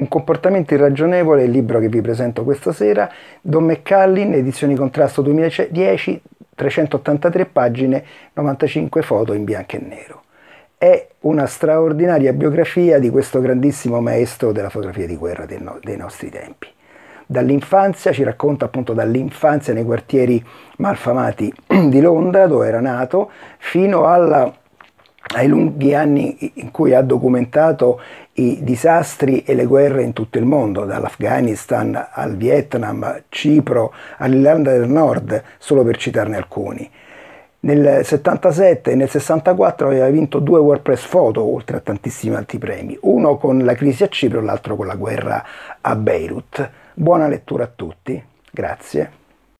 Un comportamento irragionevole è il libro che vi presento questa sera, Don McCallin, edizioni contrasto 2010, 383 pagine, 95 foto in bianco e nero. È una straordinaria biografia di questo grandissimo maestro della fotografia di guerra dei, no dei nostri tempi. Dall'infanzia, ci racconta appunto dall'infanzia nei quartieri malfamati di Londra, dove era nato, fino alla ai lunghi anni in cui ha documentato i disastri e le guerre in tutto il mondo, dall'Afghanistan al Vietnam, Cipro, all'Irlanda del Nord, solo per citarne alcuni. Nel 77 e nel 64 aveva vinto due WordPress Photo, oltre a tantissimi altri premi, uno con la crisi a Cipro e l'altro con la guerra a Beirut. Buona lettura a tutti, grazie.